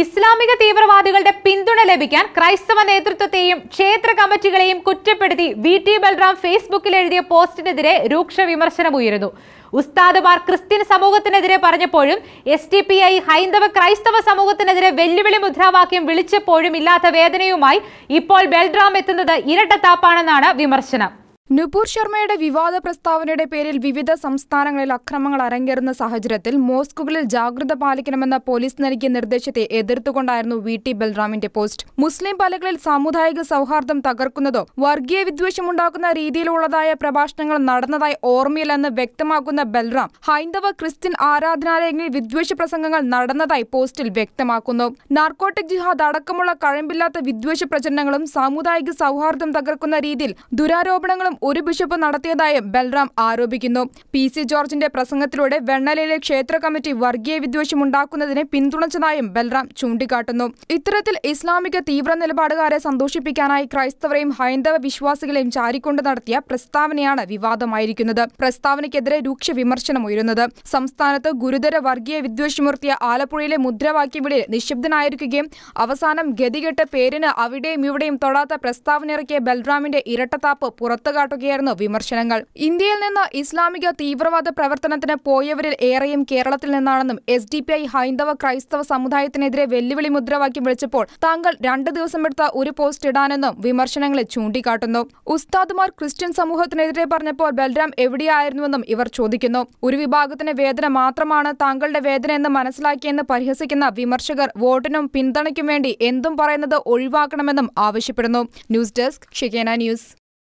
ഇസ്ലാമിക തീവ്രവാദികളുടെ പിന്തുണ ലഭിക്കാൻ ക്രൈസ്തവ നേതൃത്വത്തെയും ക്ഷേത്ര കമ്മിറ്റികളെയും കുറ്റപ്പെടുത്തി വി ടി ബൽറാം ഫേസ്ബുക്കിൽ എഴുതിയ പോസ്റ്റിനെതിരെ രൂക്ഷ വിമർശനമുയരുന്നു ഉസ്താദുമാർ ക്രിസ്ത്യൻ സമൂഹത്തിനെതിരെ പറഞ്ഞപ്പോഴും എസ് ടി പി ഐ ഹൈന്ദവ ക്രൈസ്തവ സമൂഹത്തിനെതിരെ വെല്ലുവിളി മുദ്രാവാക്യം വിളിച്ചപ്പോഴും ഇല്ലാത്ത വേദനയുമായി ഇപ്പോൾ ബൽറാം എത്തുന്നത് ഇരട്ടത്താപ്പാണെന്നാണ് വിമർശനം നുപൂർ ശർമ്മയുടെ വിവാദ പ്രസ്താവനയുടെ പേരിൽ വിവിധ സംസ്ഥാനങ്ങളിൽ അക്രമങ്ങൾ അരങ്ങേറുന്ന സാഹചര്യത്തിൽ മോസ്കുകളിൽ ജാഗ്രത പാലിക്കണമെന്ന പോലീസ് നൽകിയ നിർദ്ദേശത്തെ എതിർത്തുകൊണ്ടായിരുന്നു വി ടി ബൽറാമിന്റെ പോസ്റ്റ് മുസ്ലിം പലകളിൽ സാമുദായിക സൌഹാർദ്ദം തകർക്കുന്നതോ വർഗീയ വിദ്വേഷമുണ്ടാക്കുന്ന രീതിയിലുള്ളതായ പ്രഭാഷണങ്ങൾ നടന്നതായി ഓർമ്മയില്ലെന്ന് വ്യക്തമാക്കുന്ന ബൽറാം ഹൈന്ദവ ക്രിസ്ത്യൻ ആരാധനാലയങ്ങളിൽ വിദ്വേഷ പ്രസംഗങ്ങൾ നടന്നതായി പോസ്റ്റിൽ വ്യക്തമാക്കുന്നു നാർക്കോട്ടിക് ജിഹാദ് അടക്കമുള്ള കഴമ്പില്ലാത്ത വിദ്വേഷ പ്രചരണങ്ങളും സാമുദായിക സൌഹാർദ്ദം തകർക്കുന്ന രീതിയിൽ ദുരാരോപണങ്ങളും ഒരു ബിഷപ്പ് നടത്തിയതായും ബൽറാം ആരോപിക്കുന്നു പി സി ജോർജിന്റെ പ്രസംഗത്തിലൂടെ വെണ്ണലയിലെ ക്ഷേത്ര കമ്മിറ്റി വർഗീയ വിദ്വേഷം ഉണ്ടാക്കുന്നതിനെ പിന്തുണച്ചതായും ബൽറാം ചൂണ്ടിക്കാട്ടുന്നു ഇത്തരത്തിൽ ഇസ്ലാമിക തീവ്ര നിലപാടുകാരെ സന്തോഷിപ്പിക്കാനായി ക്രൈസ്തവരെയും ഹൈന്ദവ വിശ്വാസികളെയും ചാരിക്കൊണ്ട് നടത്തിയ പ്രസ്താവനയാണ് വിവാദമായിരിക്കുന്നത് പ്രസ്താവനയ്ക്കെതിരെ രൂക്ഷ വിമർശനമുയരുന്നത് സംസ്ഥാനത്ത് ഗുരുതര വർഗീയ വിദ്വേഷമുർത്തിയ ആലപ്പുഴയിലെ വിളിയിൽ നിശബ്ദനായിരിക്കുകയും അവസാനം ഗതികെട്ട പേരിന് അവിടെയും ഇവിടെയും തൊടാത്ത ഇറക്കിയ ബൽറാമിന്റെ ഇരട്ടത്താപ്പ് പുറത്തുകാട്ടും ചൂണ്ടിക്കാട്ടുകയായിരുന്നു വിമർശനങ്ങൾ ഇന്ത്യയിൽ നിന്ന് ഇസ്ലാമിക തീവ്രവാദ പ്രവർത്തനത്തിന് പോയവരിൽ ഏറെയും കേരളത്തിൽ നിന്നാണെന്നും എസ് ഡി പി ഐ ഹൈന്ദവ ക്രൈസ്തവ സമുദായത്തിനെതിരെ വെല്ലുവിളി മുദ്രാവാക്യം വിളിച്ചപ്പോൾ താങ്കൾ രണ്ട് ദിവസമെടുത്ത ഒരു പോസ്റ്റ് ഇടാനെന്നും വിമർശനങ്ങളെ ചൂണ്ടിക്കാട്ടുന്നു ഉസ്താദുമാർ ക്രിസ്ത്യൻ സമൂഹത്തിനെതിരെ പറഞ്ഞപ്പോൾ ബൽറാം എവിടെയായിരുന്നുവെന്നും ഇവർ ചോദിക്കുന്നു ഒരു വിഭാഗത്തിന് വേദന മാത്രമാണ് താങ്കളുടെ വേദന എന്ന് മനസ്സിലാക്കിയെന്ന് പരിഹസിക്കുന്ന വിമർശകർ വോട്ടിനും പിന്തുണയ്ക്കും വേണ്ടി എന്തും പറയുന്നത് ഒഴിവാക്കണമെന്നും ആവശ്യപ്പെടുന്നു ന്യൂസ് ഡെസ്ക് ഷിക്കേന ന്യൂസ്